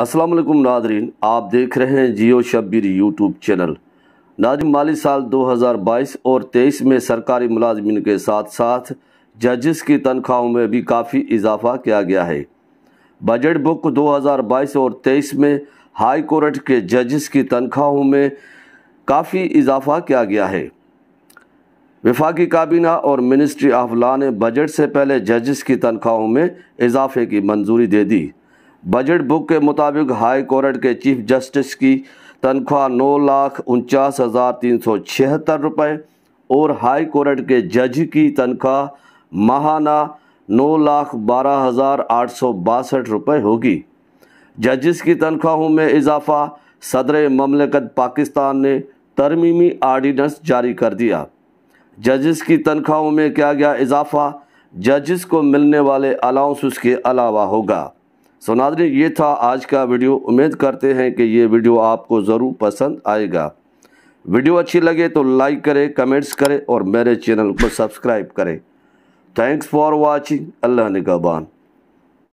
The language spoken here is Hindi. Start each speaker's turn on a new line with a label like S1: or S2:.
S1: असलम नाजरीन नादरीन आप देख रहे हैं जियो शब्बीर यूट्यूब चैनल नाजिम माली साल 2022 और 23 में सरकारी मुलाजमन के साथ साथ जजस की तनख्वाहों में भी काफ़ी इजाफा किया गया है बजट बुक 2022 और 23 में हाई कोर्ट के जजस की तनख्वाहों में काफ़ी इजाफा किया गया है विफाकी काबीना और मिनिस्ट्री ऑफ लॉ ने बजट से पहले जजस की तनख्वाहों में इजाफे की मंजूरी दे दी बजट बुक के मुताबिक हाई कोर्ट के चीफ जस्टिस की तनख्वाह नौ लाख उनचास हज़ार तीन सौ छिहत्तर रुपये और हाई कोर्ट के जज की तनख्वाह माहाना नौ लाख बारह हज़ार आठ सौ बासठ रुपये होगी जजिस की तनख्वाहों में इजाफा सदर ममलकत पाकिस्तान ने तरमीमी आर्डीनेंस जारी कर दिया जजस की तनख्वाहों में किया गया इजाफा जजस को मिलने वाले अलाउंस के अलावा होगा सो नादरी ये था आज का वीडियो उम्मीद करते हैं कि ये वीडियो आपको ज़रूर पसंद आएगा वीडियो अच्छी लगे तो लाइक करें कमेंट्स करें और मेरे चैनल को सब्सक्राइब करें थैंक्स फॉर वॉचिंग अल्लाह निगबान